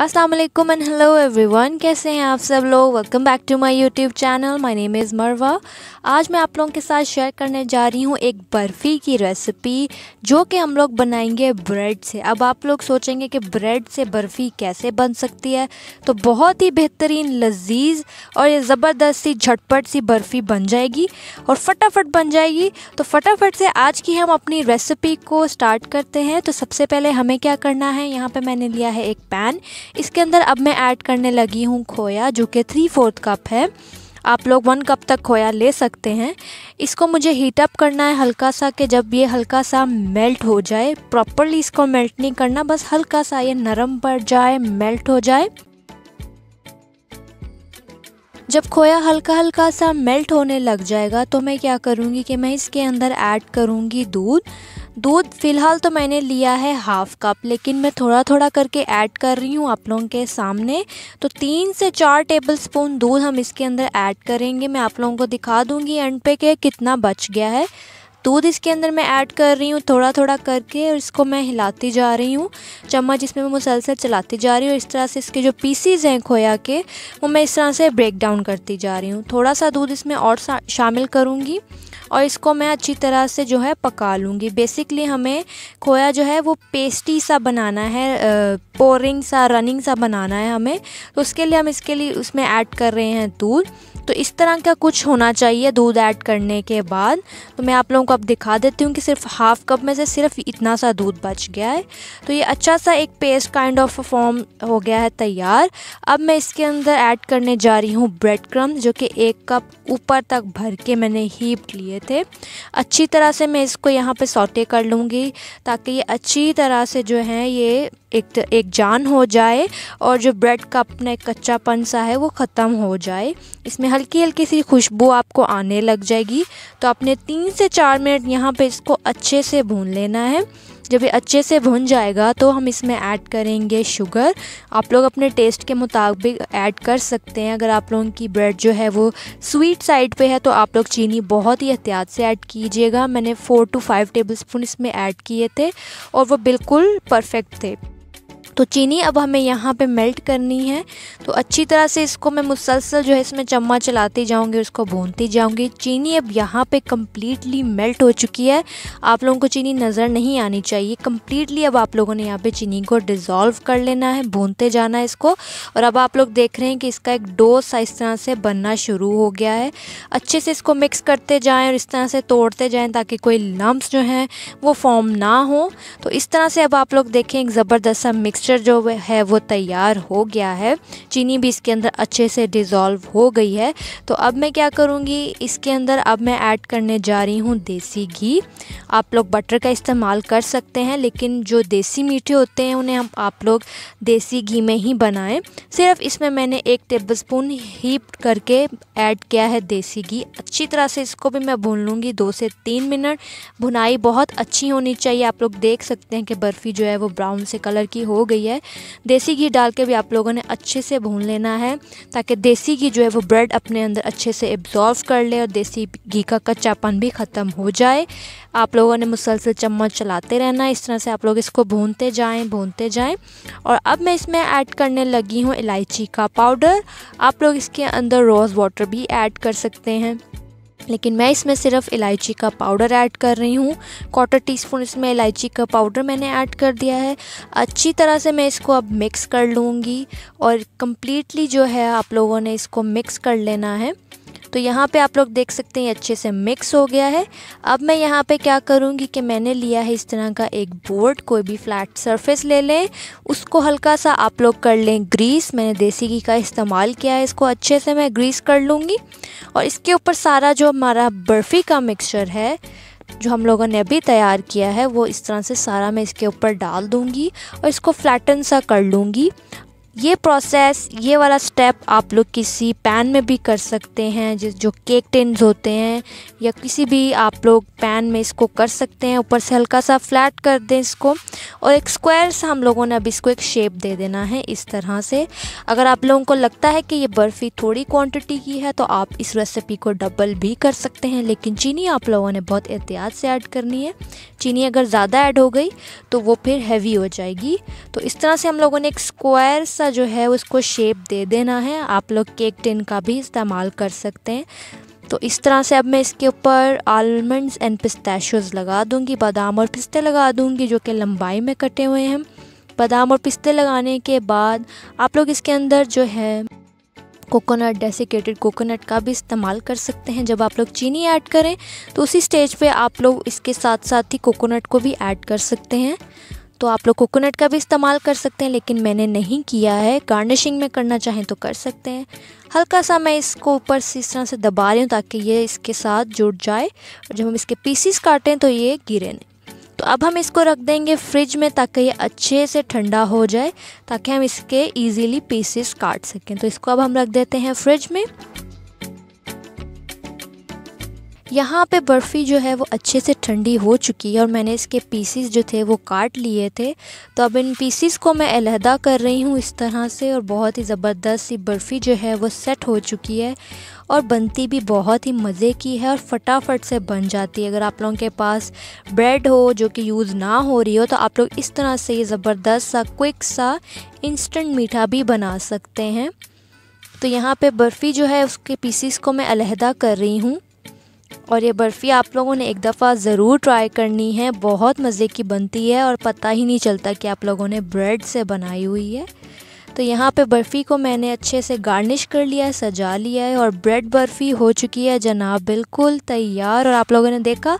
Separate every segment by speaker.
Speaker 1: अस्सलाम वालेकुम and hello everyone कैसे हैं आप सब लोग welcome back to my YouTube channel my name is Marwa आज मैं आप लोगों के साथ शेयर करने जा रही हूँ एक बर्फ़ी की रेसिपी जो कि हम लोग बनाएंगे ब्रेड से अब आप लोग सोचेंगे कि ब्रेड से बर्फ़ी कैसे बन सकती है तो बहुत ही बेहतरीन लजीज और ये ज़बरदस्त सी झटपट सी बर्फ़ी बन जाएगी और फटाफट बन जाएगी तो फटाफट से आज की हम अपनी रेसिपी को स्टार्ट करते हैं तो सबसे पहले हमें क्या करना है यहाँ पर मैंने लिया है एक पैन इसके अंदर अब मैं ऐड करने लगी हूँ खोया जो कि थ्री फोर्थ कप है आप लोग वन कप तक खोया ले सकते हैं इसको मुझे हीट अप करना है हल्का सा कि जब ये हल्का सा मेल्ट हो जाए प्रॉपरली इसको मेल्ट नहीं करना बस हल्का सा ये नरम पड़ जाए मेल्ट हो जाए जब खोया हल्का हल्का सा मेल्ट होने लग जाएगा तो मैं क्या करूँगी कि मैं इसके अंदर ऐड करूँगी दूध दूध फ़िलहाल तो मैंने लिया है हाफ़ कप लेकिन मैं थोड़ा थोड़ा करके ऐड कर रही हूँ आप लोगों के सामने तो तीन से चार टेबल स्पून दूध हम इसके अंदर ऐड करेंगे मैं आप लोगों को दिखा दूँगी एंड पे कि कितना बच गया है दूध इसके अंदर मैं ऐड कर रही हूँ थोड़ा थोड़ा करके और इसको मैं हिलाती जा रही हूँ चम्मच इसमें मैं मुसलसल चलाती जा रही हूँ इस तरह से इसके जो पीसीज हैं खोया के वो मैं इस तरह से ब्रेक डाउन करती जा रही हूँ थोड़ा सा दूध इसमें और शामिल करूँगी और इसको मैं अच्छी तरह से जो है पका लूँगी बेसिकली हमें खोया जो है वो पेस्टी सा बनाना है पोरिंग सा रनिंग सा बनाना है हमें तो उसके लिए हम इसके लिए उसमें ऐड कर रहे हैं दूध तो इस तरह का कुछ होना चाहिए दूध ऐड करने के बाद तो मैं आप लोगों को अब दिखा देती हूँ कि सिर्फ हाफ़ कप में से सिर्फ इतना सा दूध बच गया है तो ये अच्छा सा एक पेस्ट काइंड ऑफ फॉर्म हो गया है तैयार अब मैं इसके अंदर ऐड करने जा रही हूँ ब्रेड क्रम जो कि एक कप ऊपर तक भर के मैंने हीप लिए थे अच्छी तरह से मैं इसको यहाँ पर सौटे कर लूँगी ताकि ये अच्छी तरह से जो है ये एक एक जान हो जाए और जो ब्रेड का अपना एक कच्चापन सा है वो ख़त्म हो जाए इसमें हर हल्की हल्की सी खुशबू आपको आने लग जाएगी तो आपने तीन से चार मिनट यहाँ पे इसको अच्छे से भून लेना है जब ये अच्छे से भुन जाएगा तो हम इसमें ऐड करेंगे शुगर आप लोग अपने टेस्ट के मुताबिक ऐड कर सकते हैं अगर आप लोगों की ब्रेड जो है वो स्वीट साइड पे है तो आप लोग चीनी बहुत ही एहतियात से ऐड कीजिएगा मैंने four to five tablespoon इसमें ऐड किए थे और वो बिल्कुल परफेक्ट थे तो चीनी अब हमें यहाँ पे मेल्ट करनी है तो अच्छी तरह से इसको मैं मुसलसल जो है इसमें चम्मच चलाती जाऊँगी उसको भूनती जाऊँगी चीनी अब यहाँ पे कम्प्लीटली मेल्ट हो चुकी है आप लोगों को चीनी नज़र नहीं आनी चाहिए कम्प्लीटली अब आप लोगों ने यहाँ पे चीनी को डिज़ोल्व कर लेना है भूनते जाना है इसको और अब आप लोग देख रहे हैं कि इसका एक डो सा इस तरह से बनना शुरू हो गया है अच्छे से इसको मिक्स करते जाएँ और इस तरह से तोड़ते जाएँ ताकि कोई लम्ब जो हैं वो फॉर्म ना हो तो इस तरह से अब आप लोग देखें एक ज़बरदस्त सा मिक्सचर मिक्सचर जो है वो तैयार हो गया है चीनी भी इसके अंदर अच्छे से डिज़ोल्व हो गई है तो अब मैं क्या करूँगी इसके अंदर अब मैं ऐड करने जा रही हूँ देसी घी आप लोग बटर का इस्तेमाल कर सकते हैं लेकिन जो देसी मीठे होते हैं उन्हें हम आप लोग देसी घी में ही बनाएं सिर्फ इसमें मैंने एक टेबल स्पून ही करके ऐड किया है देसी घी अच्छी तरह से इसको भी मैं भून लूँगी दो से तीन मिनट भुनाई बहुत अच्छी होनी चाहिए आप लोग देख सकते हैं कि बर्फ़ी जो है वो ब्राउन से कलर की हो गई गई है देसी घी डाल के भी आप लोगों ने अच्छे से भून लेना है ताकि देसी घी जो है वो ब्रेड अपने अंदर अच्छे से एब्जॉर्व कर ले और देसी घी का कच्चापन भी ख़त्म हो जाए आप लोगों ने मुसलसल चम्मच चलाते रहना इस तरह से आप लोग इसको भूनते जाएँ भूनते जाएँ और अब मैं इसमें ऐड करने लगी हूँ इलायची का पाउडर आप लोग इसके अंदर रोज़ वाटर भी ऐड कर सकते हैं लेकिन मैं इसमें सिर्फ इलायची का पाउडर ऐड कर रही हूँ क्वार्टर टी स्पून इसमें इलायची का पाउडर मैंने ऐड कर दिया है अच्छी तरह से मैं इसको अब मिक्स कर लूँगी और कम्प्लीटली जो है आप लोगों ने इसको मिक्स कर लेना है तो यहाँ पे आप लोग देख सकते हैं अच्छे से मिक्स हो गया है अब मैं यहाँ पे क्या करूँगी कि मैंने लिया है इस तरह का एक बोर्ड कोई भी फ्लैट सरफेस ले लें उसको हल्का सा आप लोग कर लें ग्रीस मैंने देसी घी का इस्तेमाल किया है इसको अच्छे से मैं ग्रीस कर लूँगी और इसके ऊपर सारा जो हमारा बर्फ़ी का मिक्सचर है जो हम लोगों ने अभी तैयार किया है वो इस तरह से सारा मैं इसके ऊपर डाल दूँगी और इसको फ्लैटन सा कर लूँगी ये प्रोसेस ये वाला स्टेप आप लोग किसी पैन में भी कर सकते हैं जिस जो केक टेंस होते हैं या किसी भी आप लोग पैन में इसको कर सकते हैं ऊपर से हल्का सा फ्लैट कर दें इसको और एक स्क्वायर हम लोगों ने अब इसको एक शेप दे देना है इस तरह से अगर आप लोगों को लगता है कि ये बर्फ़ी थोड़ी क्वांटिटी की है तो आप इस रेसिपी को डबल भी कर सकते हैं लेकिन चीनी आप लोगों ने बहुत एहतियात से ऐड करनी है चीनी अगर ज़्यादा ऐड हो गई तो वो फिर हैवी हो जाएगी तो इस तरह से हम लोगों ने एक स्क्वायर सा जो है उसको शेप दे देना है आप लोग केक टिन का भी इस्तेमाल कर सकते हैं तो इस तरह से अब मैं इसके ऊपर आलमंड्स एंड पिस्ताशोज़ लगा दूंगी बादाम और पिस्ते लगा दूंगी जो कि लंबाई में कटे हुए हैं बादाम और पिस्ते लगाने के बाद आप लोग इसके अंदर जो है कोकोनट डेसिकेटेड कोकोनट का भी इस्तेमाल कर सकते हैं जब आप लोग चीनी ऐड करें तो उसी स्टेज पे आप लोग इसके साथ साथ ही कोकोनट को भी ऐड कर सकते हैं तो आप लोग कोकोनट का भी इस्तेमाल कर सकते हैं लेकिन मैंने नहीं किया है गार्निशिंग में करना चाहें तो कर सकते हैं हल्का सा मैं इसको ऊपर से इस तरह से दबा रही हूँ ताकि ये इसके साथ जुड़ जाए और जब हम इसके पीसीस काटें तो ये गिरे नहीं तो अब हम इसको रख देंगे फ्रिज में ताकि ये अच्छे से ठंडा हो जाए ताकि हम इसके ईजीली पीसेस काट सकें तो इसको अब हम रख देते हैं फ्रिज में यहाँ पे बर्फ़ी जो है वो अच्छे से ठंडी हो चुकी है और मैंने इसके पीसीस जो थे वो काट लिए थे तो अब इन पीसीस को मैं अलहदा कर रही हूँ इस तरह से और बहुत ही ज़बरदस्त सी बर्फ़ी जो है वो सेट हो चुकी है और बनती भी बहुत ही मज़े की है और फटाफट से बन जाती है अगर आप लोगों के पास ब्रेड हो जो कि यूज़ ना हो रही हो तो आप लोग इस तरह से ये ज़बरदस्त सा क्विक सा इंस्टेंट मीठा भी बना सकते हैं तो यहाँ पे बर्फ़ी जो है उसके पीसीस को मैं अलहदा कर रही हूँ और ये बर्फ़ी आप लोगों ने एक दफ़ा ज़रूर ट्राई करनी है बहुत मज़े की बनती है और पता ही नहीं चलता कि आप लोगों ने ब्रेड से बनाई हुई है तो यहाँ पे बर्फ़ी को मैंने अच्छे से गार्निश कर लिया है सजा लिया है और ब्रेड बर्फ़ी हो चुकी है जनाब बिल्कुल तैयार और आप लोगों ने देखा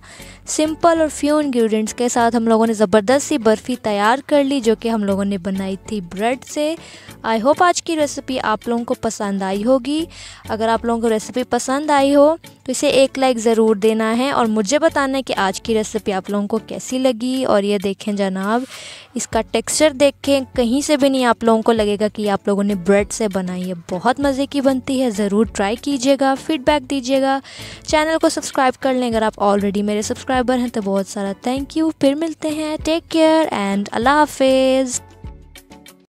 Speaker 1: सिंपल और फ्यू इन्ग्रीडियंट्स के साथ हम लोगों ने ज़बरदस्त सी बर्फ़ी तैयार कर ली जो कि हम लोगों ने बनाई थी ब्रेड से आई होप आज की रेसिपी आप लोगों को पसंद आई होगी अगर आप लोगों को रेसिपी पसंद आई हो तो इसे एक लाइक ज़रूर देना है और मुझे बताना है कि आज की रेसिपी आप लोगों को कैसी लगी और ये देखें जनाब इसका टेक्सचर देखें कहीं से भी नहीं आप लोगों को लगेगा कि आप लोगों ने ब्रेड से बनाई है बहुत मज़े की बनती है ज़रूर ट्राई कीजिएगा फीडबैक दीजिएगा चैनल को सब्सक्राइब कर लें अगर आप ऑलरेडी मेरे सब्सक्राइबर हैं तो बहुत सारा थैंक यू फिर मिलते हैं टेक केयर एंड अल्लाह हाफिज़